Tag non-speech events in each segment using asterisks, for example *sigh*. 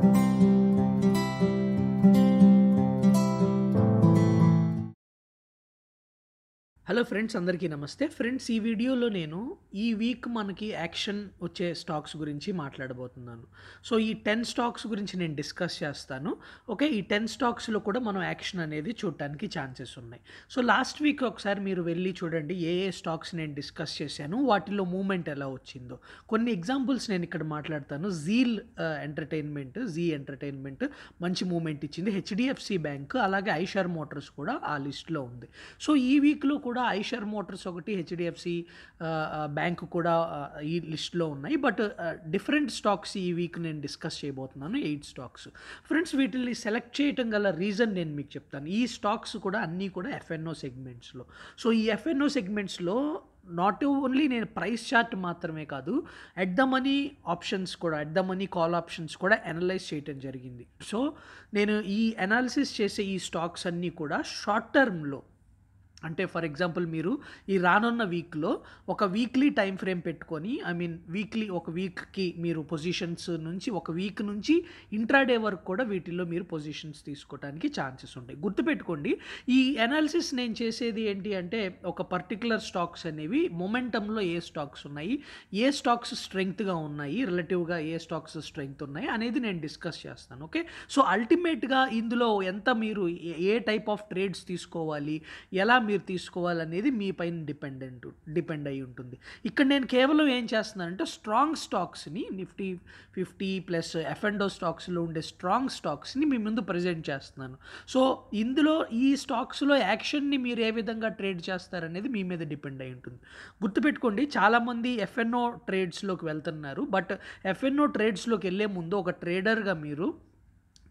Thank you. Hello friends అందరికీ నమస్తే friends ఈ వీడియోలో నేను ఈ వీక్ మనకి యాక్షన్ వచ్చే స్టాక్స్ గురించి మాట్లాడబోతున్నాను సో ఈ టెన్ స్టాక్స్ గురించి నేను డిస్కస్ చేస్తాను ఓకే ఈ టెన్ స్టాక్స్లో కూడా మనం యాక్షన్ అనేది చూడటానికి ఛాన్సెస్ ఉన్నాయి సో లాస్ట్ వీక్ ఒకసారి మీరు వెళ్ళి చూడండి ఏ ఏ స్టాక్స్ నేను డిస్కస్ చేశాను వాటిలో మూమెంట్ ఎలా వచ్చిందో కొన్ని ఎగ్జాంపుల్స్ నేను ఇక్కడ మాట్లాడతాను జీల్ ఎంటర్టైన్మెంట్ జీ ఎంటర్టైన్మెంట్ మంచి మూమెంట్ ఇచ్చింది హెచ్డిఎఫ్సి బ్యాంక్ అలాగే ఐషార్ మోటార్స్ కూడా ఆ లిస్ట్లో ఉంది సో ఈ వీక్లో కూడా కూడా ఐషర్ మోటార్స్ ఒకటి హెచ్డిఎఫ్సి బ్యాంక్ కూడా ఈ లిస్ట్లో ఉన్నాయి బట్ డిఫరెంట్ స్టాక్స్ ఈ వీక్ నేను డిస్కస్ చేయబోతున్నాను ఎయిట్ స్టాక్స్ ఫ్రెండ్స్ వీటిని సెలెక్ట్ చేయటం గల రీజన్ నేను మీకు చెప్తాను ఈ స్టాక్స్ కూడా అన్నీ కూడా ఎఫ్ఎన్ఓ సెగ్మెంట్స్లో సో ఈ ఎఫ్ఎన్ఓ సెగ్మెంట్స్లో నాట్ ఓన్లీ నేను ప్రైస్ చార్ట్ మాత్రమే కాదు అట్ ద మనీ ఆప్షన్స్ కూడా at the money call options కూడా అనలైజ్ చేయటం జరిగింది సో నేను ఈ అనాలిసిస్ చేసే ఈ స్టాక్స్ అన్నీ కూడా షార్ట్ టర్మ్లో అంటే ఫర్ ఎగ్జాంపుల్ మీరు ఈ రానున్న వీక్లో ఒక వీక్లీ టైం ఫ్రేమ్ పెట్టుకొని ఐ మీన్ వీక్లీ ఒక వీక్కి మీరు పొజిషన్స్ నుంచి ఒక వీక్ నుంచి ఇంట్రాడే వరకు కూడా వీటిల్లో మీరు పొజిషన్స్ తీసుకోవడానికి ఛాన్సెస్ ఉంటాయి గుర్తుపెట్టుకోండి ఈ అనాలిసిస్ నేను చేసేది ఏంటి అంటే ఒక పర్టికులర్ స్టాక్స్ అనేవి మొమెంటంలో ఏ స్టాక్స్ ఉన్నాయి ఏ స్టాక్స్ స్ట్రెంగ్త్గా ఉన్నాయి రిలేటివ్గా ఏ స్టాక్స్ స్ట్రెంగ్త్ ఉన్నాయి అనేది నేను డిస్కస్ చేస్తాను ఓకే సో అల్టిమేట్గా ఇందులో ఎంత మీరు ఏ టైప్ ఆఫ్ ట్రేడ్స్ తీసుకోవాలి ఎలా మీరు మీరు తీసుకోవాలనేది మీ పైన డిపెండెంట్ డిపెండ్ అయి ఉంటుంది ఇక్కడ నేను కేవలం ఏం చేస్తున్నానంటే స్ట్రాంగ్ స్టాక్స్ని నిఫ్టీ ఫిఫ్టీ ప్లస్ ఎఫ్ఎండో స్టాక్స్లో ఉండే స్ట్రాంగ్ స్టాక్స్ని మీ ముందు ప్రజెంట్ చేస్తున్నాను సో ఇందులో ఈ స్టాక్స్లో యాక్షన్ని మీరు ఏ విధంగా ట్రేడ్ చేస్తారనేది మీ మీద డిపెండ్ అయి ఉంటుంది గుర్తుపెట్టుకోండి చాలామంది ఎఫ్ఎన్ఓ ట్రేడ్స్లోకి వెళ్తున్నారు బట్ ఎఫ్ఎన్ఓ ట్రేడ్స్లోకి వెళ్ళే ముందు ఒక ట్రేడర్గా మీరు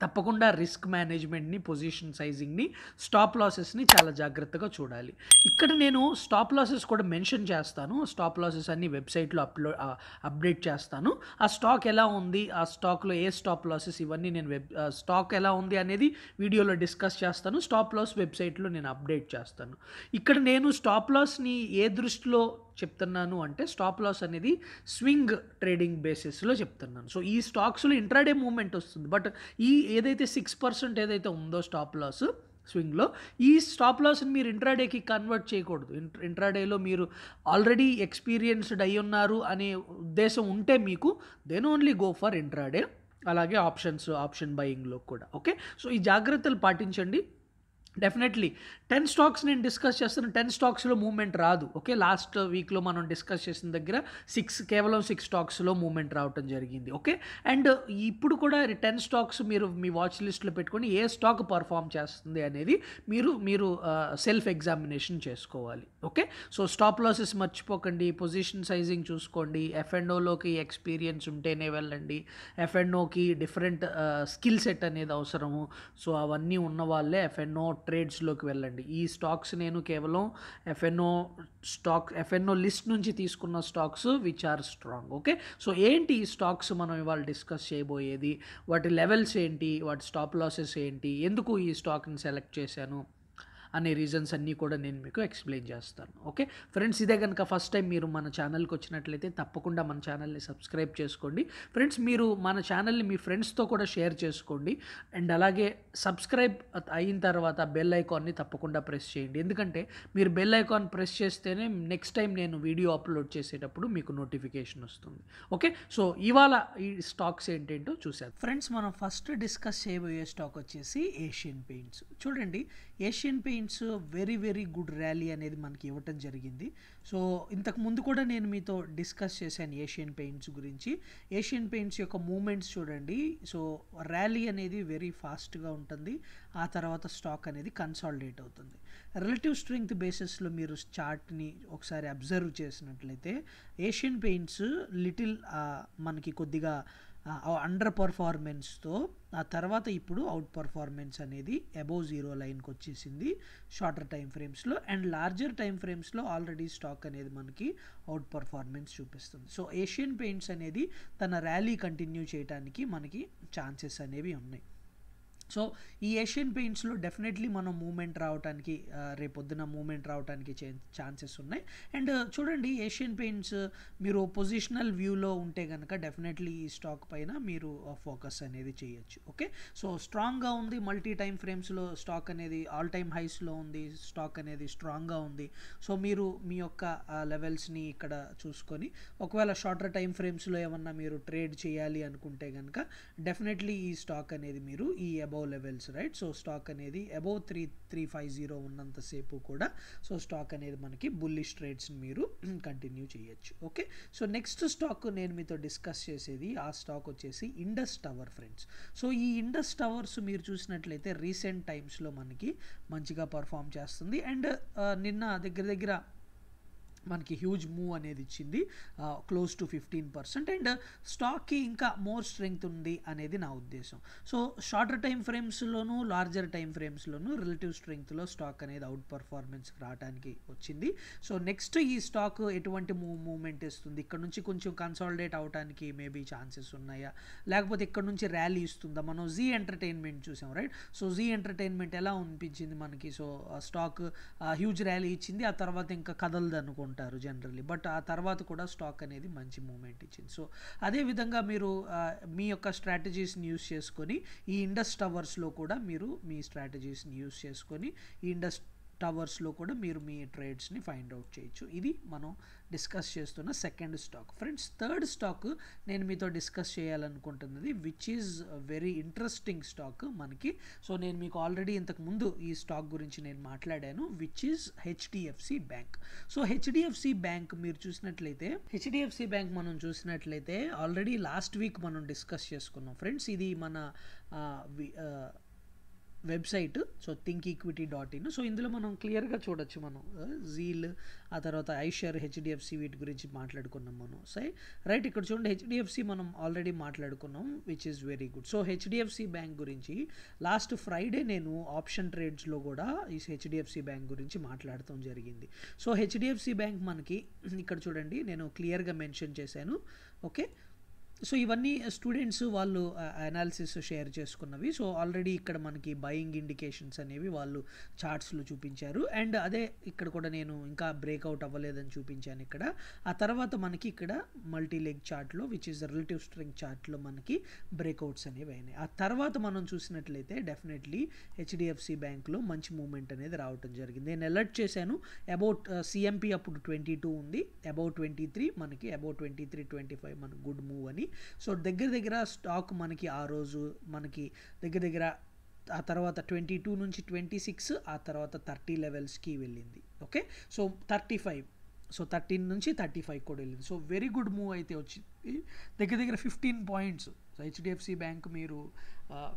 తప్పకుండా రిస్క్ మేనేజ్మెంట్ని పొజిషన్ సైజింగ్ని స్టాప్ లాసెస్ని చాలా జాగ్రత్తగా చూడాలి ఇక్కడ నేను స్టాప్ లాసెస్ కూడా మెన్షన్ చేస్తాను స్టాప్ లాసెస్ అన్ని వెబ్సైట్లో అప్లో అప్డేట్ చేస్తాను ఆ స్టాక్ ఎలా ఉంది ఆ స్టాక్లో ఏ స్టాప్ లాసెస్ ఇవన్నీ నేను వెబ్ స్టాక్ ఎలా ఉంది అనేది వీడియోలో డిస్కస్ చేస్తాను స్టాప్ లాస్ వెబ్సైట్లో నేను అప్డేట్ చేస్తాను ఇక్కడ నేను స్టాప్ లాస్ని ఏ దృష్టిలో చెప్తున్నాను అంటే స్టాప్ లాస్ అనేది స్వింగ్ ట్రేడింగ్ బేసిస్లో చెప్తున్నాను సో ఈ స్టాక్స్లో ఇంట్రాడే మూమెంట్ వస్తుంది బట్ ఈ ఏదైతే సిక్స్ పర్సెంట్ ఏదైతే ఉందో స్టాప్ లాస్ స్వింగ్లో ఈ స్టాప్ లాస్ని మీరు ఇంట్రాడేకి కన్వర్ట్ చేయకూడదు ఇంట్రాడేలో మీరు ఆల్రెడీ ఎక్స్పీరియన్స్డ్ అయి ఉన్నారు అనే ఉద్దేశం ఉంటే మీకు then only go for intraday అలాగే ఆప్షన్స్ ఆప్షన్ బయింగ్లో కూడా ఓకే సో ఈ జాగ్రత్తలు పాటించండి డెఫినెట్లీ టెన్ స్టాక్స్ నేను డిస్కస్ చేస్తున్న టెన్ స్టాక్స్లో మూవ్మెంట్ రాదు ఓకే లాస్ట్ వీక్లో మనం డిస్కస్ చేసిన దగ్గర సిక్స్ కేవలం సిక్స్ స్టాక్స్లో మూవ్మెంట్ రావటం జరిగింది ఓకే అండ్ ఇప్పుడు కూడా టెన్ స్టాక్స్ మీరు మీ వాచ్ లిస్ట్లో పెట్టుకొని ఏ స్టాక్ పర్ఫామ్ చేస్తుంది అనేది మీరు మీరు సెల్ఫ్ ఎగ్జామినేషన్ చేసుకోవాలి ఓకే సో స్టాప్ లాసెస్ మర్చిపోకండి పొజిషన్ సైజింగ్ చూసుకోండి ఎఫ్ఎన్ఓలోకి ఎక్స్పీరియన్స్ ఉంటేనే వెళ్ళండి ఎఫ్ఎన్ఓకి డిఫరెంట్ స్కిల్ సెట్ అనేది అవసరము సో అవన్నీ ఉన్న వాళ్ళే ఎఫ్ఎన్ఓ ట్రేడ్స్లోకి వెళ్ళండి ఈ స్టాక్స్ నేను కేవలం ఎఫ్ఎన్ఓ స్టాక్ ఎఫ్ఎన్ఓ లిస్ట్ నుంచి తీసుకున్న stocks which are strong okay so ఏంటి ఈ స్టాక్స్ మనం ఇవాళ డిస్కస్ చేయబోయేది వాటి లెవెల్స్ ఏంటి వాటి స్టాప్ లాసెస్ ఏంటి ఎందుకు ఈ స్టాక్ని సెలెక్ట్ చేశాను అనే రీజన్స్ అన్నీ కూడా నేను మీకు ఎక్స్ప్లెయిన్ చేస్తాను ఓకే ఫ్రెండ్స్ ఇదే కనుక ఫస్ట్ టైం మీరు మన ఛానల్కి వచ్చినట్లయితే తప్పకుండా మన ఛానల్ని సబ్స్క్రైబ్ చేసుకోండి ఫ్రెండ్స్ మీరు మన ఛానల్ని మీ ఫ్రెండ్స్తో కూడా షేర్ చేసుకోండి అండ్ అలాగే సబ్స్క్రైబ్ అయిన తర్వాత బెల్ ఐకాన్ని తప్పకుండా ప్రెస్ చేయండి ఎందుకంటే మీరు బెల్ ఐకాన్ ప్రెస్ చేస్తేనే నెక్స్ట్ టైం నేను వీడియో అప్లోడ్ చేసేటప్పుడు మీకు నోటిఫికేషన్ వస్తుంది ఓకే సో ఇవాళ ఈ స్టాక్స్ ఏంటేంటో చూసాం ఫ్రెండ్స్ మనం ఫస్ట్ డిస్కస్ చేయబోయే స్టాక్ వచ్చేసి ఏషియన్ పెయింట్స్ చూడండి Asian Paints points very very good rally అనేది మనకి ఇవ్వటం జరిగింది సో ఇంతకు ముందు కూడా నేను మీతో డిస్కస్ చేశాను ఏషియన్ పెయింట్స్ గురించి ఏషియన్ పెయింట్స్ యొక్క మూమెంట్స్ చూడండి సో ర్యాలీ అనేది వెరీ ఫాస్ట్గా ఉంటుంది ఆ తర్వాత స్టాక్ అనేది కన్సాలిడేట్ అవుతుంది రిలేటివ్ స్ట్రెంగ్త్ బేసిస్లో మీరు చార్ట్ని ఒకసారి అబ్జర్వ్ చేసినట్లయితే ఏషియన్ పెయింట్స్ లిటిల్ మనకి కొద్దిగా అండర్ పర్ఫార్మెన్స్తో ఆ తర్వాత ఇప్పుడు అవుట్ పర్ఫార్మెన్స్ అనేది అబోవ్ జీరో లైన్కి వచ్చేసింది షార్టర్ టైం ఫ్రేమ్స్లో అండ్ లార్జర్ టైం ఫ్రేమ్స్లో ఆల్రెడీ స్టాక్ అనేది మనకి అవుట్ పర్ఫార్మెన్స్ చూపిస్తుంది సో ఏషియన్ పెయింట్స్ అనేది తన ర్యాలీ కంటిన్యూ చేయడానికి మనకి ఛాన్సెస్ అనేవి ఉన్నాయి సో ఈ ఏషియన్ పెయింట్స్లో డెఫినెట్లీ మనం మూమెంట్ రావడానికి రేపొద్దున మూమెంట్ రావడానికి ఛాన్సెస్ ఉన్నాయి అండ్ చూడండి ఏషియన్ పెయింట్స్ మీరు పొజిషనల్ వ్యూలో ఉంటే కనుక డెఫినెట్లీ ఈ స్టాక్ పైన మీరు ఫోకస్ అనేది చేయొచ్చు ఓకే సో స్ట్రాంగ్గా ఉంది మల్టీ టైం ఫ్రేమ్స్లో స్టాక్ అనేది ఆల్ టైమ్ హైస్లో ఉంది స్టాక్ అనేది స్ట్రాంగ్గా ఉంది సో మీరు మీ యొక్క లెవెల్స్ని ఇక్కడ చూసుకొని ఒకవేళ షార్టర్ టైం ఫ్రేమ్స్లో ఏమన్నా మీరు ట్రేడ్ చేయాలి అనుకుంటే కనుక డెఫినెట్లీ ఈ స్టాక్ అనేది మీరు ఈ above above levels right so stock అనేది above three three five zero ఉన్నంతసేపు కూడా సో స్టాక్ అనేది మనకి బుల్లిష్ ట్రేడ్స్ని మీరు కంటిన్యూ *clears throat* చేయొచ్చు ఓకే సో నెక్స్ట్ స్టాక్ నేను మీతో డిస్కస్ చేసేది ఆ స్టాక్ వచ్చేసి ఇండస్ టవర్ ఫ్రెండ్స్ సో ఈ ఇండస్ టవర్స్ మీరు చూసినట్లయితే రీసెంట్ టైమ్స్లో మనకి మంచిగా పర్ఫామ్ చేస్తుంది అండ్ uh, నిన్న దగ్గర దగ్గర మనకి హ్యూజ్ మూవ్ అనేది ఇచ్చింది close to fifteen percent and స్టాక్కి ఇంకా మోర్ స్ట్రెంగ్త్ ఉంది అనేది నా ఉద్దేశం సో షార్టర్ టైం ఫ్రేమ్స్లోనూ లార్జర్ టైం ఫ్రేమ్స్లోనూ రిలేటివ్ స్ట్రెంగ్త్లో స్టాక్ అనేది అవుట్ పర్ఫార్మెన్స్కి రావడానికి వచ్చింది సో నెక్స్ట్ ఈ స్టాక్ ఎటువంటి మూవ్ మూవ్మెంట్ ఇస్తుంది ఇక్కడ నుంచి కొంచెం కన్సాలిడేట్ అవడానికి మేబీ ఛాన్సెస్ ఉన్నాయా లేకపోతే ఇక్కడ నుంచి ర్యాలీ ఇస్తుందా మనం జీ ఎంటర్టైన్మెంట్ చూసాం రైట్ సో జీ ఎంటర్టైన్మెంట్ ఎలా అనిపించింది మనకి సో స్టాక్ హ్యూజ్ ర్యాలీ ఇచ్చింది ఆ తర్వాత ఇంకా కదలదు అనుకోండి ఉంటారు జనరల్లీ బట్ ఆ తర్వాత కూడా స్టాక్ అనేది మంచి మూమెంట్ ఇచ్చింది సో అదేవిధంగా మీరు మీ యొక్క స్ట్రాటజీస్ని యూస్ చేసుకొని ఈ ఇండస్ టవర్స్లో కూడా మీరు మీ స్ట్రాటజీస్ని యూస్ చేసుకొని ఈ ఇండస్ టవర్స్లో కూడా మీరు మీ ట్రేడ్స్ని ఫైండ్ అవుట్ చేయొచ్చు ఇది మనం డిస్కస్ చేస్తున్న second stock friends third stock నేను మీతో డిస్కస్ చేయాలనుకుంటున్నది which is very interesting stock మనకి సో నేను మీకు ఆల్రెడీ ఇంతకు ముందు ఈ స్టాక్ గురించి నేను మాట్లాడాను which is HDFC Bank so HDFC Bank మీరు చూసినట్లయితే హెచ్డిఎఫ్సి బ్యాంక్ మనం చూసినట్లయితే ఆల్రెడీ లాస్ట్ వీక్ మనం డిస్కస్ చేసుకున్నాం ఫ్రెండ్స్ ఇది మన website so think equity dot in so ఇందులో మనం క్లియర్గా చూడొచ్చు మనం జీల్ ఆ తర్వాత ఐషర్ హెచ్డిఎఫ్సి వీటి గురించి మాట్లాడుకున్నాం మనం సై రైట్ ఇక్కడ చూడండి హెచ్డిఎఫ్సి మనం ఆల్రెడీ మాట్లాడుకున్నాం which is very good so HDFC Bank గురించి లాస్ట్ ఫ్రైడే నేను ఆప్షన్ ట్రేడ్స్లో కూడా ఈ హెచ్డిఎఫ్సి బ్యాంక్ గురించి మాట్లాడటం జరిగింది సో హెచ్డిఎఫ్సి బ్యాంక్ మనకి ఇక్కడ చూడండి నేను క్లియర్గా మెన్షన్ చేశాను ఓకే సో ఇవన్నీ స్టూడెంట్స్ వాళ్ళు అనాలిసిస్ షేర్ చేసుకున్నవి సో ఆల్రెడీ ఇక్కడ మనకి బయింగ్ ఇండికేషన్స్ అనేవి వాళ్ళు చార్ట్స్లో చూపించారు అండ్ అదే ఇక్కడ కూడా నేను ఇంకా బ్రేక్అవుట్ అవ్వలేదని చూపించాను ఇక్కడ ఆ తర్వాత మనకి ఇక్కడ మల్టీ లెగ్ చార్ట్లో విచ్ ఇస్ రిలేటివ్ స్ట్రింగ్ చార్ట్లో మనకి బ్రేక్అవుట్స్ అనేవి అయినాయి ఆ తర్వాత మనం చూసినట్లయితే డెఫినెట్లీ హెచ్డిఎఫ్సి బ్యాంక్లో మంచి మూమెంట్ అనేది రావటం జరిగింది నేను అలర్ట్ చేశాను అబౌట్ సిఎంపి అప్పుడు ట్వంటీ టూ ఉంది అబౌట్ ట్వంటీ త్రీ మనకి about twenty three twenty five మనకి గుడ్ మూవ్ అని సో దగ్గర దగ్గర స్టాక్ మనకి ఆ రోజు మనకి దగ్గర దగ్గర ఆ తర్వాత ట్వంటీ టూ నుంచి ట్వంటీ సిక్స్ ఆ తర్వాత థర్టీ లెవెల్స్కి వెళ్ళింది okay so thirty five so thirteen నుంచి థర్టీ ఫైవ్ కూడా వెళ్ళింది సో వెరీ గుడ్ మూవ్ అయితే వచ్చింది దగ్గర దగ్గర fifteen points so HDFC Bank మీరు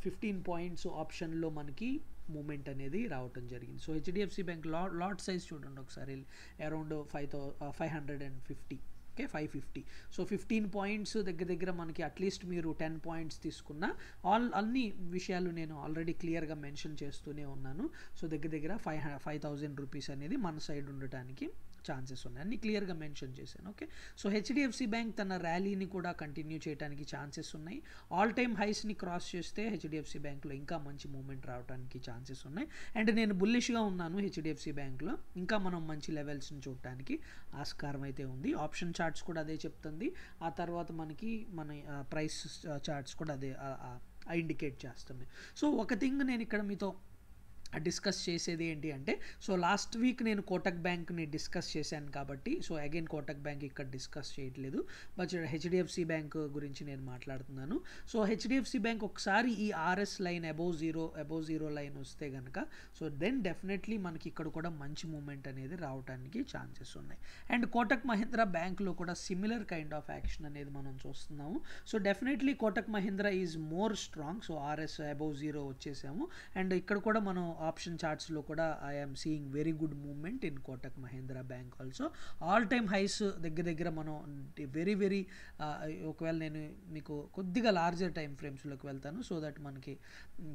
ఫిఫ్టీన్ పాయింట్స్ ఆప్షన్లో మనకి మూమెంట్ అనేది రావటం జరిగింది so HDFC Bank lot lot size చూడండి ఒకసారి around five thou five hundred and fifty okay five fifty so fifteen points దగ్గర దగ్గర మనకి అట్లీస్ట్ మీరు టెన్ పాయింట్స్ తీసుకున్న ఆల్ అన్ని విషయాలు నేను ఆల్రెడీ క్లియర్గా మెన్షన్ చేస్తూనే ఉన్నాను సో దగ్గర దగ్గర ఫైవ్ ఫైవ్ థౌజండ్ రూపీస్ అనేది మన సైడ్ ఉండటానికి ఛాన్సెస్ ఉన్నాయి అన్ని క్లియర్గా మెన్షన్ చేశాను ఓకే సో హెచ్డిఎఫ్సి బ్యాంక్ తన ర్యాలీని కూడా కంటిన్యూ చేయడానికి ఛాన్సెస్ ఉన్నాయి ఆల్ టైమ్ హైస్ని క్రాస్ చేస్తే హెచ్డిఎఫ్సి బ్యాంక్లో ఇంకా మంచి మూమెంట్ రావడానికి ఛాన్సెస్ ఉన్నాయి అండ్ నేను బుల్లిష్గా ఉన్నాను హెచ్డిఎఫ్సి బ్యాంక్లో ఇంకా మనం మంచి లెవెల్స్ని చూడటానికి ఆస్కారం అయితే ఉంది ఆప్షన్ చార్ట్స్ కూడా అదే చెప్తుంది ఆ తర్వాత మనకి మన ప్రైస్ చార్ట్స్ కూడా అదే ఇండికేట్ చేస్తుంది సో ఒక థింగ్ నేను ఇక్కడ మీతో డిస్కస్ చేసేది ఏంటి అంటే సో లాస్ట్ వీక్ నేను కోటక్ బ్యాంక్ని డిస్కస్ చేశాను కాబట్టి సో అగైన్ కోటక్ బ్యాంక్ ఇక్కడ డిస్కస్ చేయట్లేదు బట్ హెచ్డిఎఫ్సి బ్యాంక్ గురించి నేను మాట్లాడుతున్నాను సో హెచ్డిఎఫ్సి బ్యాంక్ ఒకసారి ఈ RS line above zero above zero line వస్తే కనుక సో దెన్ డెఫినెట్లీ మనకి ఇక్కడ కూడా మంచి మూమెంట్ అనేది రావడానికి ఛాన్సెస్ ఉన్నాయి అండ్ కోటక్ మహీంద్ర బ్యాంక్లో కూడా సిమిలర్ కైండ్ ఆఫ్ యాక్షన్ అనేది మనం చూస్తున్నాము so definitely Kotak Mahindra is more strong so RS above zero వచ్చేసాము అండ్ ఇక్కడ కూడా మనం ఆప్షన్ చార్ట్స్లో కూడా I'm seeing very good moment in Kotak Mahindra Bank also all time highs దగ్గర దగ్గర మనం వెరీ వెరీ ఒకవేళ నేను మీకు కొద్దిగా లార్జర్ టైం ఫ్రేమ్స్లోకి వెళ్తాను సో దట్ మనకి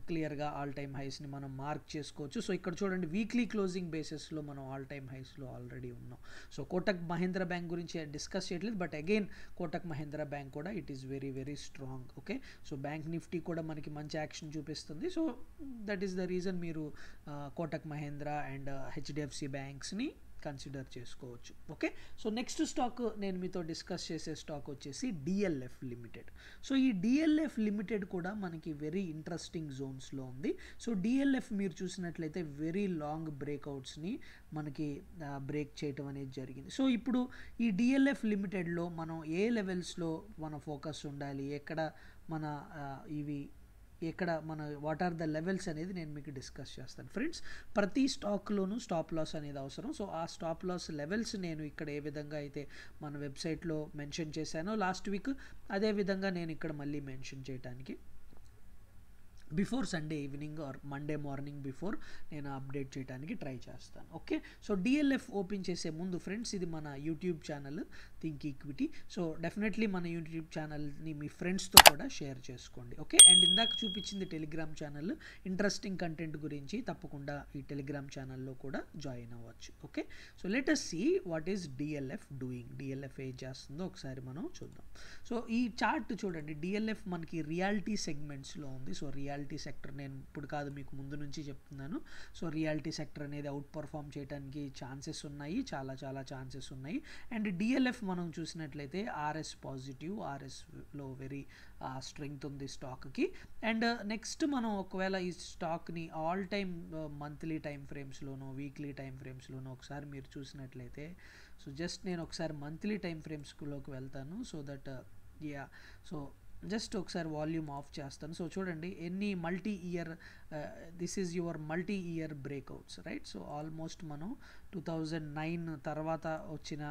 క్లియర్గా ఆల్ టైమ్ హైస్ని మనం మార్క్ చేసుకోవచ్చు సో ఇక్కడ చూడండి వీక్లీ క్లోజింగ్ బేసిస్లో మనం ఆల్ టైమ్ హైస్లో ఆల్రెడీ ఉన్నాం సో కోటక్ మహేంద్ర బ్యాంక్ గురించి డిస్కస్ చేయట్లేదు but again Kotak Mahindra Bank కూడా it is very very strong okay so bank Nifty కూడా మనకి మంచి యాక్షన్ చూపిస్తుంది so that is the reason మీరు కోటక్ మహేంద్ర అండ్ హెచ్డిఎఫ్సి బ్యాంక్స్ని కన్సిడర్ చేసుకోవచ్చు ఓకే సో నెక్స్ట్ స్టాక్ నేను మీతో డిస్కస్ చేసే స్టాక్ వచ్చేసి డిఎల్ఎఫ్ లిమిటెడ్ సో ఈ డిఎల్ఎఫ్ లిమిటెడ్ కూడా మనకి వెరీ ఇంట్రెస్టింగ్ జోన్స్లో ఉంది సో డిఎల్ఎఫ్ మీరు చూసినట్లయితే వెరీ లాంగ్ బ్రేక్అవుట్స్ని మనకి బ్రేక్ చేయటం అనేది జరిగింది సో ఇప్పుడు ఈ డిఎల్ఎఫ్ లిమిటెడ్లో మనం ఏ లెవెల్స్లో మన ఫోకస్ ఉండాలి ఎక్కడ మన ఇవి ఎక్కడ మన వాట్ ఆర్ ద లెవెల్స్ అనేది నేను మీకు డిస్కస్ చేస్తాను ఫ్రెండ్స్ ప్రతి స్టాక్లోనూ స్టాప్ లాస్ అనేది అవసరం సో ఆ స్టాప్ లాస్ లెవెల్స్ నేను ఇక్కడ ఏ విధంగా అయితే మన వెబ్సైట్లో మెన్షన్ చేశానో లాస్ట్ వీక్ అదే విధంగా నేను ఇక్కడ మళ్ళీ మెన్షన్ చేయడానికి before Sunday evening or Monday morning before నేను అప్డేట్ చేయడానికి ట్రై చేస్తాను ఓకే సో డిఎల్ఎఫ్ ఓపెన్ చేసే ముందు ఫ్రెండ్స్ ఇది మన YouTube channel think equity so definitely మన యూట్యూబ్ ఛానల్ని మీ ఫ్రెండ్స్తో కూడా షేర్ చేసుకోండి ఓకే అండ్ ఇందాక చూపించింది టెలిగ్రామ్ ఛానల్ ఇంట్రెస్టింగ్ కంటెంట్ గురించి తప్పకుండా ఈ టెలిగ్రామ్ ఛానల్లో కూడా జాయిన్ అవ్వచ్చు okay so let's see what is DLF doing DLF ఏం చేస్తుందో ఒకసారి మనం చూద్దాం సో ఈ చార్ట్ చూడండి డిఎల్ఎఫ్ మనకి రియాలిటీ సెగ్మెంట్స్లో ఉంది సో రియాలిటీ రియాలిటీ సెక్టర్ నేను ఇప్పుడు కాదు మీకు ముందు నుంచి చెప్తున్నాను సో రియాలిటీ సెక్టర్ అనేది అవుట్ పర్ఫామ్ చేయడానికి ఛాన్సెస్ ఉన్నాయి చాలా చాలా ఛాన్సెస్ ఉన్నాయి అండ్ డిఎల్ఎఫ్ మనం చూసినట్లయితే ఆర్ఎస్ పాజిటివ్ ఆర్ఎస్లో వెరీ స్ట్రెంగ్త్ ఉంది స్టాక్కి అండ్ నెక్స్ట్ మనం ఒకవేళ ఈ స్టాక్ని ఆల్ టైమ్ మంత్లీ టైం ఫ్రేమ్స్లోనో వీక్లీ టైం ఫ్రేమ్స్లోనో ఒకసారి మీరు చూసినట్లయితే సో జస్ట్ నేను ఒకసారి మంత్లీ టైం ఫ్రేమ్స్లోకి వెళ్తాను so that ya so just ఒకసారి వాల్యూమ్ ఆఫ్ చేస్తాను సో చూడండి ఎన్ని multi year this is your multi year breakouts right so almost మనం టూ థౌజండ్ నైన్ తర్వాత వచ్చిన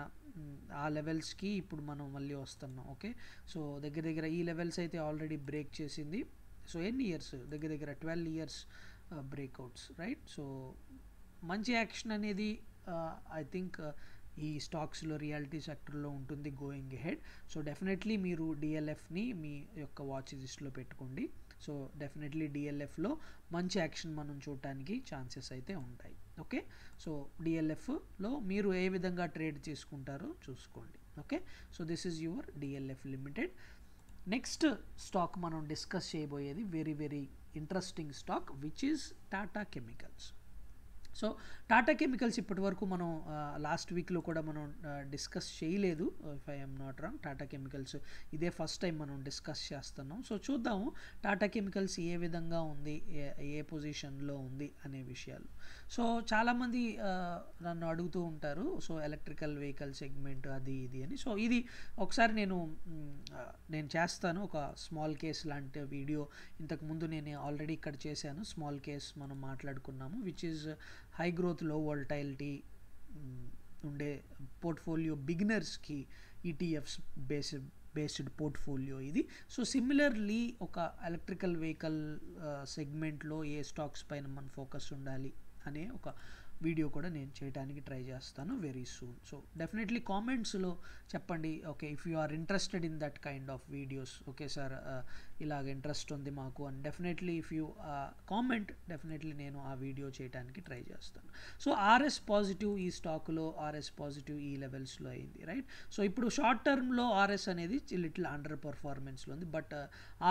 ఆ లెవెల్స్కి ఇప్పుడు మనం మళ్ళీ వస్తున్నాం ఓకే సో దగ్గర దగ్గర ఈ లెవెల్స్ అయితే ఆల్రెడీ బ్రేక్ చేసింది సో ఎన్ని ఇయర్స్ దగ్గర దగ్గర twelve years breakouts right so మంచి యాక్షన్ అనేది ఐ థింక్ ఈ స్టాక్స్లో రియాలిటీ సెక్టర్లో ఉంటుంది గోయింగ్ హెడ్ సో డెఫినెట్లీ మీరు డిఎల్ఎఫ్ని మీ యొక్క వాచ్ లిస్ట్లో పెట్టుకోండి సో డెఫినెట్లీ డిఎల్ఎఫ్లో మంచి యాక్షన్ మనం చూడటానికి ఛాన్సెస్ అయితే ఉంటాయి ఓకే సో డిఎల్ఎఫ్లో మీరు ఏ విధంగా ట్రేడ్ చేసుకుంటారో చూసుకోండి okay so this is your DLF Limited next stock మనం డిస్కస్ చేయబోయేది very very interesting stock which is Tata Chemicals so Tata Chemicals ఇప్పటి వరకు మనం లాస్ట్ వీక్లో కూడా మనం డిస్కస్ చేయలేదు if I'm not wrong Tata Chemicals ఇదే ఫస్ట్ టైం మనం డిస్కస్ చేస్తున్నాం సో చూద్దాము టాటా కెమికల్స్ ఏ విధంగా ఉంది ఏ పొజిషన్లో ఉంది అనే విషయాలు సో చాలామంది నన్ను అడుగుతూ ఉంటారు సో ఎలక్ట్రికల్ వెహికల్ సెగ్మెంట్ అది ఇది అని సో ఇది ఒకసారి నేను నేను చేస్తాను ఒక స్మాల్ కేస్ లాంటి వీడియో ఇంతకుముందు నేను ఆల్రెడీ ఇక్కడ చేశాను స్మాల్ కేస్ మనం మాట్లాడుకున్నాము which is high growth low volatility ఉండే పోర్ట్ఫోలియో బిగినర్స్కి ETFs e based based portfolio ఇది సో సిమిలర్లీ ఒక ఎలక్ట్రికల్ వెహికల్ సెగ్మెంట్లో ఏ స్టాక్స్ పైన మన ఫోకస్ ఉండాలి అనే ఒక వీడియో కూడా నేను చేయడానికి ట్రై చేస్తాను వెరీ సూన్ సో డెఫినెట్లీ కామెంట్స్లో చెప్పండి okay if you are interested in that kind of videos okay sir ఇలాగ ఇంట్రెస్ట్ ఉంది మాకు and definitely if you comment definitely నేను ఆ వీడియో చేయడానికి ట్రై చేస్తాను సో ఆర్ఎస్ పాజిటివ్ ఈ స్టాక్లో ఆర్ఎస్ పాజిటివ్ ఈ లెవెల్స్లో అయింది రైట్ సో ఇప్పుడు షార్ట్ టర్మ్లో ఆర్ఎస్ అనేది లిటిల్ అండర్ పర్ఫార్మెన్స్లో ఉంది బట్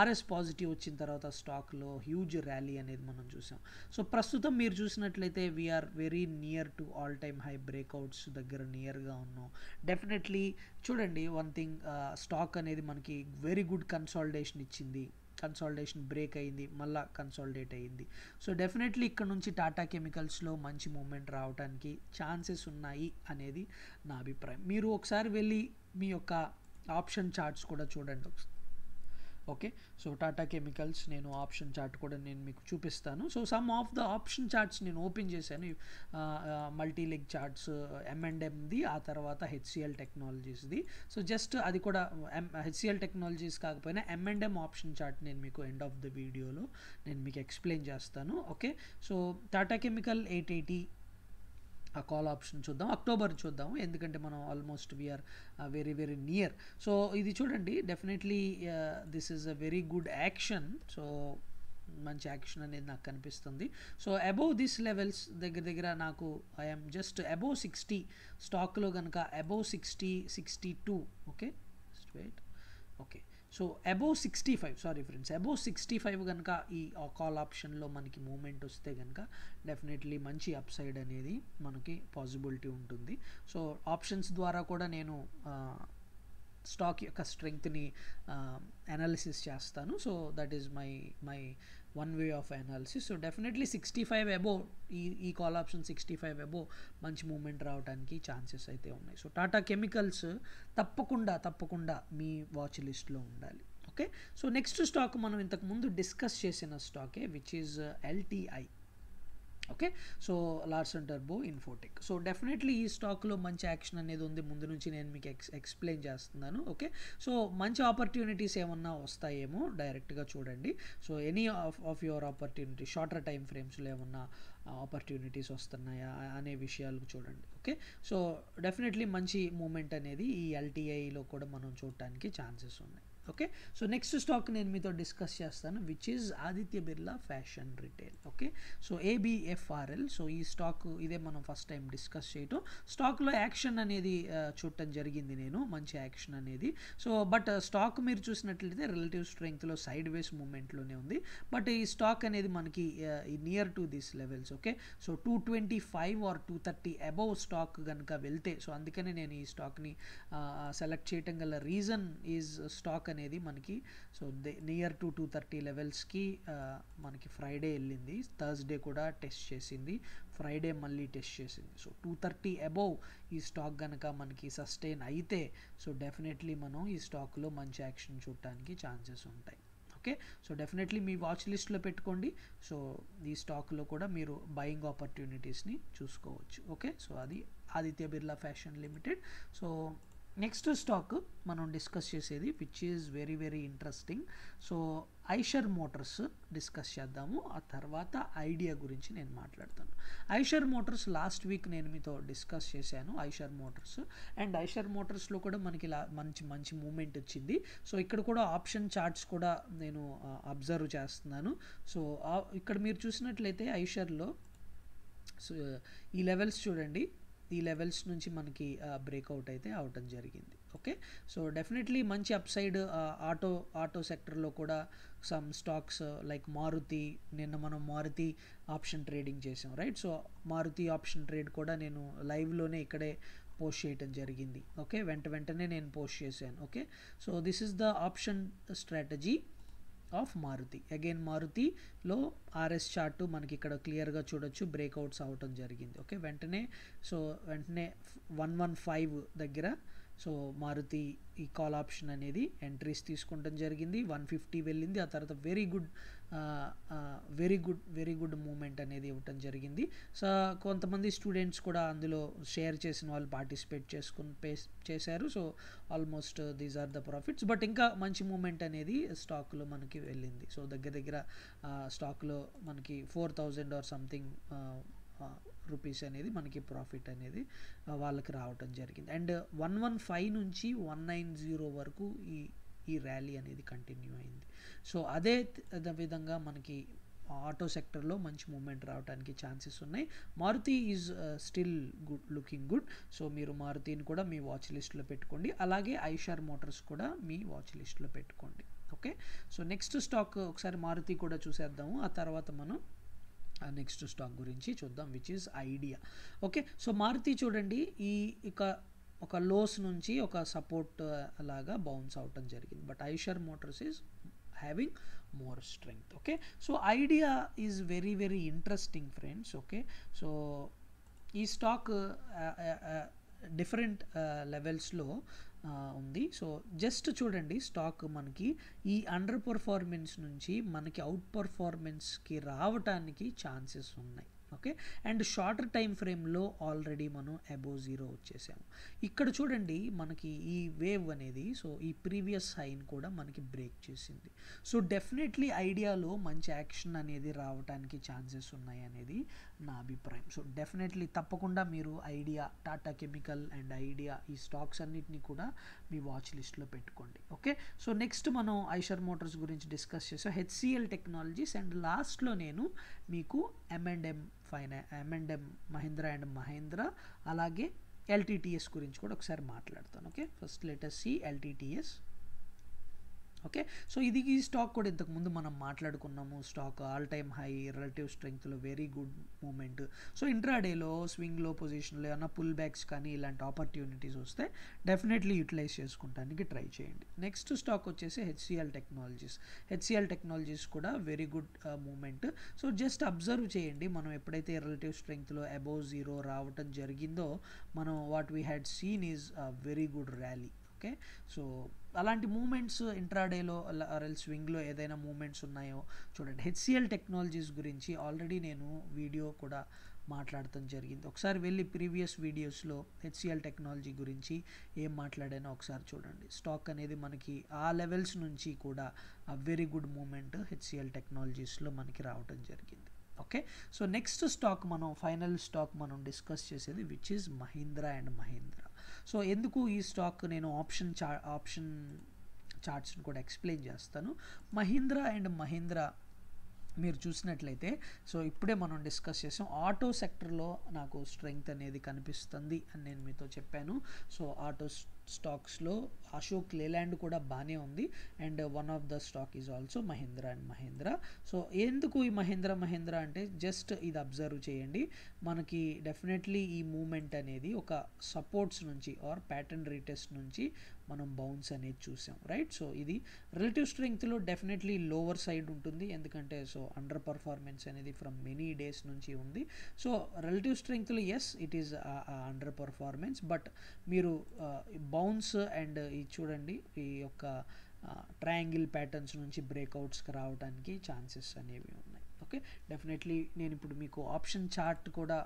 ఆర్ఎస్ పాజిటివ్ వచ్చిన తర్వాత స్టాక్లో హ్యూజ్ ర్యాలీ అనేది మనం చూసాం సో ప్రస్తుతం మీరు చూసినట్లయితే we're very near to all time high breakouts దగ్గర నియర్గా ఉన్నాం డెఫినెట్లీ చూడండి వన్ థింగ్ స్టాక్ అనేది మనకి వెరీ గుడ్ కన్సాలిడేషన్ ఇచ్చింది కన్సాలిడేషన్ బ్రేక్ అయింది మళ్ళా కన్సాలిడేట్ అయింది సో డెఫినెట్లీ ఇక్కడ నుంచి టాటా కెమికల్స్లో మంచి మూమెంట్ రావడానికి ఛాన్సెస్ ఉన్నాయి అనేది నా అభిప్రాయం మీరు ఒకసారి వెళ్ళి మీ యొక్క ఆప్షన్ చార్ట్స్ కూడా చూడండి ఓకే సో టాటా కెమికల్స్ నేను ఆప్షన్ చార్ట్ కూడా నేను మీకు చూపిస్తాను so some of the option charts నేను ఓపెన్ చేశాను మల్టీలెగ్ చార్ట్స్ చార్ట్స్ ఎంఎండ్ఎంది ఆ తర్వాత హెచ్సిఎల్ టెక్నాలజీస్ది సో జస్ట్ అది కూడా ఎం హెచ్సిఎల్ టెక్నాలజీస్ కాకపోయినా ఎంఎండ్ఎం ఆప్షన్ చార్ట్ నేను మీకు ఎండ్ ఆఫ్ ద వీడియోలో నేను మీకు ఎక్స్ప్లెయిన్ చేస్తాను okay so Tata Chemical eight eighty ఆ కాల్ ఆప్షన్ చూద్దాం అక్టోబర్ చూద్దాము ఎందుకంటే మనం almost we're very very near so ఇది చూడండి definitely this is a very good action so మంచి యాక్షన్ అనేది నాకు కనిపిస్తుంది సో అబోవ్ దిస్ లెవెల్స్ దగ్గర దగ్గర నాకు ఐఎమ్ జస్ట్ అబోవ్ సిక్స్టీ స్టాక్లో కనుక above sixty sixty two okay wait okay so above sixty five sorry friends above sixty five కనుక ఈ కాల్ ఆప్షన్లో మనకి మూమెంట్ వస్తే కనుక డెఫినెట్లీ మంచి అప్సైడ్ అనేది మనకి పాసిబిలిటీ ఉంటుంది సో ఆప్షన్స్ ద్వారా కూడా నేను స్టాక్ యొక్క స్ట్రెంగ్త్ని అనాలిసిస్ చేస్తాను so that is my my one way of analysis so definitely sixty five above ఈ ఈ call option sixty five above మంచి మూమెంట్ రావడానికి ఛాన్సెస్ అయితే ఉన్నాయి సో టాటా కెమికల్స్ తప్పకుండా తప్పకుండా మీ వాచ్ లిస్ట్లో ఉండాలి ఓకే సో నెక్స్ట్ స్టాక్ మనం ఇంతకుముందు డిస్కస్ చేసిన స్టాకే which is LTI okay so Larsen టర్బో ఇన్ఫోటెక్ సో డెఫినెట్లీ ఈ స్టాక్లో మంచి యాక్షన్ అనేది ఉంది ముందు నుంచి నేను మీకు ఎక్స్ ఎక్స్ప్లెయిన్ చేస్తున్నాను ఓకే సో మంచి ఆపర్చునిటీస్ ఏమన్నా వస్తాయేమో డైరెక్ట్గా చూడండి so any of of your opportunity shorter time ఫ్రేమ్స్లో ఏమన్నా ఆపర్చునిటీస్ వస్తున్నాయా అనే విషయాలు చూడండి ఓకే సో డెఫినెట్లీ మంచి మూమెంట్ అనేది ఈ ఎల్టీఐలో కూడా మనం చూడటానికి ఛాన్సెస్ ఉన్నాయి ఓకే సో నెక్స్ట్ స్టాక్ నేను మీతో డిస్కస్ చేస్తాను which is Aditya Birla Fashion Retail okay so ABFRL so ఈ స్టాక్ ఇదే మనం ఫస్ట్ టైం డిస్కస్ చేయటం స్టాక్లో యాక్షన్ అనేది చూడటం జరిగింది నేను మంచి యాక్షన్ అనేది సో బట్ స్టాక్ మీరు చూసినట్లయితే రిలేటివ్ స్ట్రెంగ్త్లో సైడ్ వేస్ మూమెంట్లోనే ఉంది బట్ ఈ స్టాక్ అనేది మనకి near to this levels okay so two twenty five or two thirty above stock కనుక వెళ్తే సో అందుకనే నేను ఈ స్టాక్ని సెలెక్ట్ చేయటం గల రీజన్ ఈజ్ స్టాక్ అనేది మనకి so near to two thirty లెవెల్స్కి మనకి ఫ్రైడే వెళ్ళింది థర్స్డే కూడా టెస్ట్ చేసింది ఫ్రైడే మళ్ళీ టెస్ట్ చేసింది సో టూ థర్టీ అబోవ్ ఈ స్టాక్ కనుక మనకి సస్టైన్ అయితే సో డెఫినెట్లీ మనం ఈ స్టాక్లో మంచి యాక్షన్ చూడటానికి ఛాన్సెస్ ఉంటాయి ఓకే సో డెఫినెట్లీ మీ వాచ్ లిస్ట్లో పెట్టుకోండి సో ఈ స్టాక్లో కూడా మీరు బయింగ్ ఆపర్చునిటీస్ని చూసుకోవచ్చు ఓకే సో అది Aditya Birla Fashion Limited so next stock మనం డిస్కస్ చేసేది which is very very interesting so Eicher Motors discuss చేద్దాము ఆ తర్వాత ఐడియా గురించి నేను మాట్లాడతాను ఐషర్ మోటార్స్ లాస్ట్ వీక్ నేను మీతో డిస్కస్ చేశాను ఐషర్ మోటార్స్ అండ్ ఐషర్ మోటార్స్లో కూడా మనకి మంచి మంచి మూమెంట్ వచ్చింది సో ఇక్కడ కూడా ఆప్షన్ చార్ట్స్ కూడా నేను అబ్జర్వ్ చేస్తున్నాను సో ఇక్కడ మీరు చూసినట్లయితే ఐషర్లో సో ఈ లెవెల్స్ చూడండి ఈ లెవెల్స్ నుంచి మనకి బ్రేక్అవుట్ అయితే అవటం జరిగింది ఓకే సో డెఫినెట్లీ మంచి అప్సైడ్ ఆటో ఆటో సెక్టర్లో కూడా సమ్ స్టాక్స్ లైక్ మారుతి నిన్న మనం మారుతి ఆప్షన్ ట్రేడింగ్ చేసాం right so Maruti option trade కూడా నేను లైవ్లోనే ఇక్కడే పోస్ట్ చేయటం జరిగింది ఓకే వెంట వెంటనే నేను పోస్ట్ చేశాను okay so this is the option strategy of Maruti again మారుతిలో ఆర్ఎస్ చార్టు మనకి ఇక్కడ క్లియర్గా చూడొచ్చు బ్రేక్అవుట్స్ అవ్వటం జరిగింది ఓకే వెంటనే సో వెంటనే వన్ వన్ ఫైవ్ దగ్గర సో మారుతి ఈ కాల్ ఆప్షన్ అనేది ఎంట్రీస్ తీసుకుంటం జరిగింది వన్ ఫిఫ్టీ వెళ్ళింది ఆ తర్వాత very good very good very good moment అనేది ఇవ్వటం జరిగింది సో కొంతమంది స్టూడెంట్స్ కూడా అందులో షేర్ చేసిన వాళ్ళు పార్టిసిపేట్ చేసుకుని చేశారు so almost these are the profits but ఇంకా మంచి మూమెంట్ అనేది స్టాక్లో మనకి వెళ్ళింది సో దగ్గర దగ్గర స్టాక్లో మనకి four thousand or something rupees అనేది మనకి ప్రాఫిట్ అనేది వాళ్ళకి రావటం జరిగింది అండ్ వన్ వన్ ఫైవ్ నుంచి వన్ నైన్ జీరో వరకు ఈ ఈ ర్యాలీ అనేది కంటిన్యూ అయింది సో అదే విధంగా మనకి ఆటో సెక్టర్లో మంచి మూమెంట్ రావడానికి ఛాన్సెస్ ఉన్నాయి Maruti is still good looking good so మీరు మారుతిని కూడా మీ వాచ్ లిస్ట్లో పెట్టుకోండి అలాగే ఐషార్ మోటార్స్ కూడా మీ వాచ్ లిస్ట్లో పెట్టుకోండి ఓకే సో నెక్స్ట్ స్టాక్ ఒకసారి మారుతి కూడా చూసేద్దాము ఆ తర్వాత మనం నెక్స్ట్ స్టాక్ గురించి చూద్దాం which is Idea okay so Maruti చూడండి ఈ ఇక ఒక లోస్ నుంచి ఒక సపోర్ట్ లాగా బౌన్స్ అవటం జరిగింది but Eicher Motors is having more strength okay so Idea is very very interesting friends okay so ఈ స్టాక్ డిఫరెంట్ లెవెల్స్లో ఉంది సో జస్ట్ చూడండి స్టాక్ మనకి ఈ అండర్ పర్ఫార్మెన్స్ నుంచి మనకి అవుట్ పర్ఫార్మెన్స్కి రావటానికి ఛాన్సెస్ ఉన్నాయి ఓకే అండ్ షార్టర్ టైం ఫ్రేమ్లో ఆల్రెడీ మనం అబోవ్ జీరో వచ్చేసాము ఇక్కడ చూడండి మనకి ఈ వేవ్ అనేది సో ఈ ప్రీవియస్ హైన్ కూడా మనకి బ్రేక్ చేసింది సో డెఫినెట్లీ ఐడియాలో మంచి యాక్షన్ అనేది రావడానికి ఛాన్సెస్ ఉన్నాయి అనేది నా అభిప్రాయం సో డెఫినెట్లీ తప్పకుండా మీరు Idea Tata Chemical and Idea ఈ స్టాక్స్ అన్నింటినీ కూడా మీ వాచ్ లిస్ట్లో పెట్టుకోండి ఓకే సో నెక్స్ట్ మనం ఐషర్ మోటార్స్ గురించి డిస్కస్ చేసాం హెచ్సిఎల్ టెక్నాలజీస్ అండ్ లాస్ట్లో నేను మీకు ఎంఎండ్ఎం ఫైనా ఎంఎండ్ఎం మహీంద్రా అండ్ మహీంద్ర అలాగే ఎల్టీటీఎస్ గురించి కూడా ఒకసారి మాట్లాడతాను okay first letter C LTTS okay so ఇది ఈ స్టాక్ కూడా ఇంతకుముందు మనం మాట్లాడుకున్నాము stock all time high relative స్ట్రెంగ్త్లో వెరీ గుడ్ మూమెంట్ సో ఇంట్రాడేలో స్వింగ్లో పొజిషన్లో ఏమైనా పుల్ బ్యాక్స్ కానీ ఇలాంటి ఆపర్చునిటీస్ వస్తే డెఫినెట్లీ యూటిలైజ్ చేసుకుంటానికి ట్రై చేయండి నెక్స్ట్ స్టాక్ వచ్చేసి హెచ్సిఎల్ టెక్నాలజీస్ హెచ్సిఎల్ టెక్నాలజీస్ కూడా very good moment so just observe చేయండి మనం ఎప్పుడైతే రిలేటివ్ స్ట్రెంగ్త్లో అబౌవ్ జీరో రావటం జరిగిందో మనం what we had seen is very good rally okay so అలాంటి మూమెంట్స్ ఇంట్రాడేలో ఆర్ఎల్ స్వింగ్లో ఏదైనా మూమెంట్స్ ఉన్నాయో చూడండి హెచ్సిఎల్ టెక్నాలజీస్ గురించి ఆల్రెడీ నేను వీడియో కూడా మాట్లాడటం జరిగింది ఒకసారి వెళ్ళి ప్రీవియస్ వీడియోస్లో హెచ్సిఎల్ టెక్నాలజీ గురించి ఏం మాట్లాడానో ఒకసారి చూడండి స్టాక్ అనేది మనకి ఆ లెవెల్స్ నుంచి కూడా ఆ వెరీ గుడ్ మూమెంట్ హెచ్సిఎల్ టెక్నాలజీస్లో మనకి రావటం జరిగింది ఓకే సో నెక్స్ట్ స్టాక్ మనం ఫైనల్ స్టాక్ మనం డిస్కస్ చేసేది which is Mahindra and Mahindra so ఎందుకు ఈ స్టాక్ నేను ఆప్షన్ చా ఆప్షన్ చార్ట్స్ని కూడా ఎక్స్ప్లెయిన్ చేస్తాను మహీంద్రా అండ్ మహీంద్రా మీరు చూసినట్లయితే సో ఇప్పుడే మనం డిస్కస్ చేసాం ఆటో సెక్టర్లో నాకు స్ట్రెంగ్త్ అనేది కనిపిస్తుంది అని నేను మీతో చెప్పాను సో ఆటో స్టాక్స్లో అశోక్ లేలాండ్ కూడా బాగానే ఉంది and one of the stock is also Mahindra and Mahindra so ఎందుకు ఈ మహేంద్ర మహేంద్ర అంటే జస్ట్ ఇది అబ్జర్వ్ చేయండి మనకి డెఫినెట్లీ ఈ మూమెంట్ అనేది ఒక సపోర్ట్స్ నుంచి ఆర్ ప్యాటర్న్ రీటెస్ట్ నుంచి మనం బౌన్స్ అనేది చూసాం రైట్ సో ఇది రిలేటివ్ స్ట్రెంగ్త్లో డెఫినెట్లీ లోవర్ సైడ్ ఉంటుంది ఎందుకంటే సో అండర్ పర్ఫార్మెన్స్ అనేది ఫ్రమ్ మెనీ డేస్ నుంచి ఉంది సో రిలేటివ్ స్ట్రెంగ్త్లో as it is under performance but మీరు బౌన్స్ అండ్ ఇది చూడండి ఈ యొక్క ట్రయాంగిల్ uh, ప్యాటర్న్స్ నుంచి బ్రేక్అవుట్స్కి రావడానికి ఛాన్సెస్ అనేవి ఉన్నాయి ఓకే డెఫినెట్లీ నేను ఇప్పుడు మీకు ఆప్షన్ చార్ట్ కూడా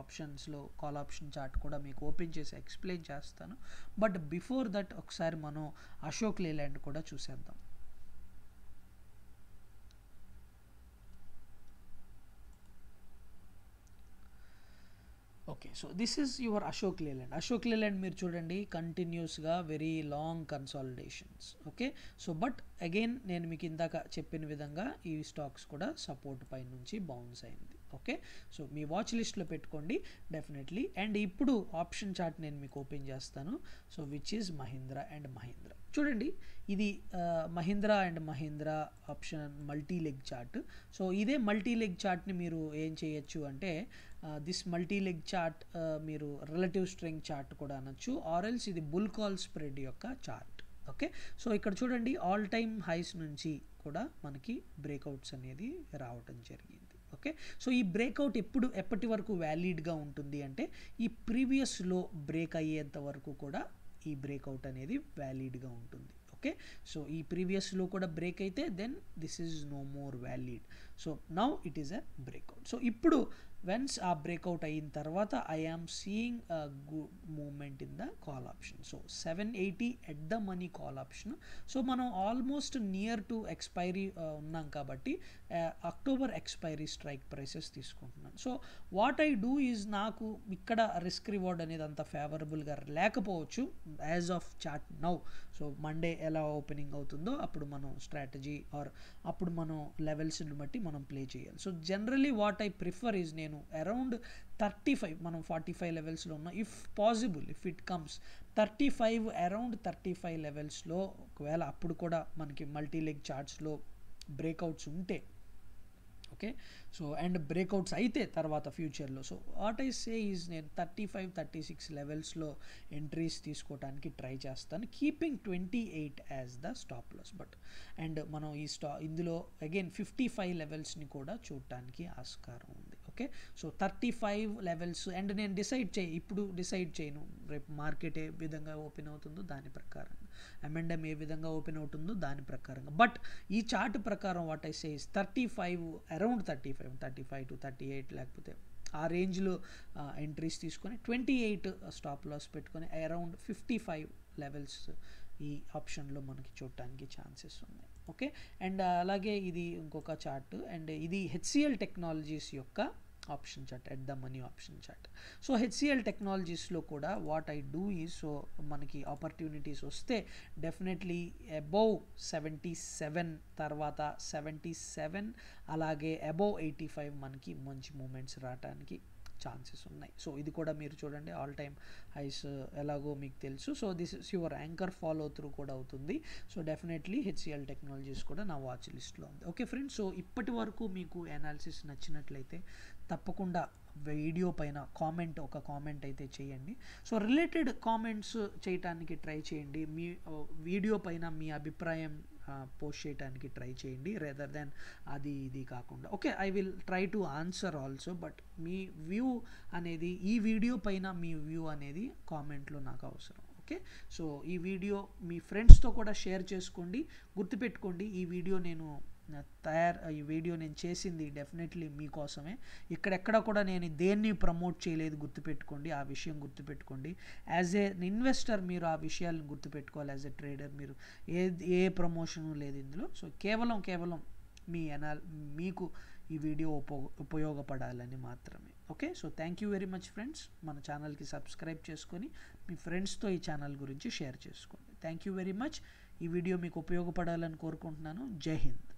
ఆప్షన్స్లో కాల్ ఆప్షన్ చార్ట్ కూడా మీకు ఓపెన్ చేసి ఎక్స్ప్లెయిన్ చేస్తాను బట్ బిఫోర్ దట్ ఒకసారి మనం అశోక్ లేలాండ్ కూడా చూసేద్దాం okay so this is your Ashok Leyland Ashok Leyland మీరు చూడండి కంటిన్యూస్గా very long consolidations okay so but again నేను మీకు ఇందాక చెప్పిన విధంగా ఈ స్టాక్స్ కూడా సపోర్ట్ పై నుంచి బౌన్స్ అయింది ఓకే సో మీ వాచ్ లిస్ట్లో పెట్టుకోండి డెఫినెట్లీ అండ్ ఇప్పుడు ఆప్షన్ చార్ట్ నేను మీకు ఓపెన్ చేస్తాను so which is Mahindra and Mahindra చూడండి ఇది Mahindra and Mahindra option multi leg chart so ఇదే మల్టీ లెగ్ చార్ట్ని మీరు ఏం చేయొచ్చు అంటే దిస్ మల్టీ లెగ్ చార్ట్ మీరు రిలేటివ్ స్ట్రెంగ్ చార్ట్ కూడా అనొచ్చు ఆర్ఎల్స్ ఇది బుల్ కాల్ స్ప్రెడ్ యొక్క చార్ట్ ఓకే సో ఇక్కడ చూడండి ఆల్ టైమ్ హైస్ నుంచి కూడా మనకి బ్రేక్అవుట్స్ అనేది రావటం జరిగింది ఓకే సో ఈ బ్రేక్అవుట్ ఎప్పుడు ఎప్పటి వరకు వ్యాలిడ్గా ఉంటుంది అంటే ఈ ప్రీవియస్లో బ్రేక్ అయ్యేంత వరకు కూడా ఈ బ్రేక్అవుట్ అనేది వ్యాలిడ్గా ఉంటుంది ఓకే సో ఈ ప్రీవియస్లో కూడా బ్రేక్ అయితే then this is no more valid so now it is a breakout so ఇప్పుడు వెన్స్ ఆ బ్రేక్అవుట్ అయిన తర్వాత I am seeing good moment in the call option so seven eighty at the money call option so మనం almost near to expiry ఉన్నాం కాబట్టి October expiry strike prices తీసుకుంటున్నాను so what I do is నాకు ఇక్కడ risk reward అనేది అంత ఫేవరబుల్గా లేకపోవచ్చు as of chart now so Monday ఎలా ఓపెనింగ్ అవుతుందో అప్పుడు మనం స్ట్రాటజీ ఆర్ అప్పుడు మనం లెవెల్స్ని బట్టి మనం ప్లే చేయాలి so generally what I prefer is నేను అరౌండ్ థర్టీ ఫైవ్ మనం ఫార్టీ ఫైవ్ లెవెల్స్లో ఉన్న if possible if it comes thirty five around thirty five లెవెల్స్లో ఒకవేళ అప్పుడు కూడా మనకి మల్టీ లెగ్ చార్ట్స్లో బ్రేక్అవుట్స్ ఉంటే ఓకే సో అండ్ బ్రేక్అవుట్స్ అయితే తర్వాత ఫ్యూచర్లో so what I say is నేను థర్టీ ఫైవ్ థర్టీ సిక్స్ లెవెల్స్లో ఎంట్రీస్ తీసుకోవడానికి ట్రై చేస్తాను keeping twenty eight as the stop loss but and మనం ఈ స్టా ఇందులో అగైన్ ఫిఫ్టీ ఫైవ్ లెవెల్స్ని కూడా చూడటానికి ఆస్కారం ఉంది okay so thirty five levels and నేను డిసైడ్ చేయి ఇప్పుడు డిసైడ్ చేయను రేపు మార్కెట్ ఏ విధంగా ఓపెన్ అవుతుందో దాని ప్రకారం ఎమ్ఎండ్ఎం ఏ విధంగా ఓపెన్ అవుతుందో దాని ప్రకారంగా బట్ ఈ చార్ట్ ప్రకారం what I says thirty five around thirty five thirty five to thirty eight లేకపోతే ఆ రేంజ్లో ఎంట్రీస్ తీసుకొని ట్వంటీ ఎయిట్ స్టాప్ లాస్ పెట్టుకొని అరౌండ్ ఫిఫ్టీ ఫైవ్ లెవెల్స్ ఈ ఆప్షన్లో మనకి చూడటానికి ఛాన్సెస్ ఉన్నాయి ఓకే అండ్ అలాగే ఇది ఇంకొక చార్ట్ అండ్ ఇది హెచ్సిఎల్ టెక్నాలజీస్ యొక్క option chart at the money option chart so HCL టెక్నాలజీస్లో కూడా వాట్ ఐ డూ ఈ సో మనకి ఆపర్చునిటీస్ వస్తే డెఫినెట్లీ అబౌవ్ సెవెంటీ సెవెన్ తర్వాత సెవెంటీ సెవెన్ అలాగే అబౌవ్ ఎయిటీ ఫైవ్ మనకి మంచి మూమెంట్స్ రావడానికి ఛాన్సెస్ ఉన్నాయి సో ఇది కూడా మీరు చూడండి ఆల్ టైమ్ హైస్ ఎలాగో మీకు తెలుసు so this is your anchor follow through కూడా అవుతుంది సో డెఫినెట్లీ హెచ్సిఎల్ టెక్నాలజీస్ కూడా నా వాచ్ లిస్ట్లో ఉంది ఓకే ఫ్రెండ్స్ సో ఇప్పటి వరకు మీకు అనాలిసిస్ నచ్చినట్లయితే తప్పకుండా వీడియో పైన కామెంట్ ఒక కామెంట్ అయితే చేయండి సో రిలేటెడ్ కామెంట్స్ చేయటానికి ట్రై చేయండి మీ వీడియో పైన మీ అభిప్రాయం పోస్ట్ చేయడానికి ట్రై చేయండి రెదర్ దెన్ అది ఇది కాకుండా okay I will try to answer also but మీ వ్యూ అనేది ఈ వీడియో పైన మీ వ్యూ అనేది కామెంట్లో నాకు అవసరం ఓకే సో ఈ వీడియో మీ ఫ్రెండ్స్తో కూడా షేర్ చేసుకోండి గుర్తుపెట్టుకోండి ఈ వీడియో నేను తయారు ఈ వీడియో నేను చేసింది డెఫినెట్లీ మీకోసమే ఇక్కడెక్కడ కూడా నేను దేన్ని ప్రమోట్ చేయలేదు గుర్తుపెట్టుకోండి ఆ విషయం గుర్తుపెట్టుకోండి యాజ్ ఏ ఇన్వెస్టర్ మీరు ఆ విషయాలను గుర్తుపెట్టుకోవాలి యాజ్ ఏ ట్రేడర్ మీరు ఏ ఏ ప్రమోషను లేదు ఇందులో సో కేవలం కేవలం మీ ఎనాల్ మీకు ఈ వీడియో ఉపో ఉపయోగపడాలని మాత్రమే okay so thank you very much friends మన ఛానల్కి సబ్స్క్రైబ్ చేసుకొని మీ ఫ్రెండ్స్తో ఈ ఛానల్ గురించి షేర్ చేసుకోండి థ్యాంక్ యూ వెరీ మచ్ ఈ వీడియో మీకు ఉపయోగపడాలని కోరుకుంటున్నాను జై హింద్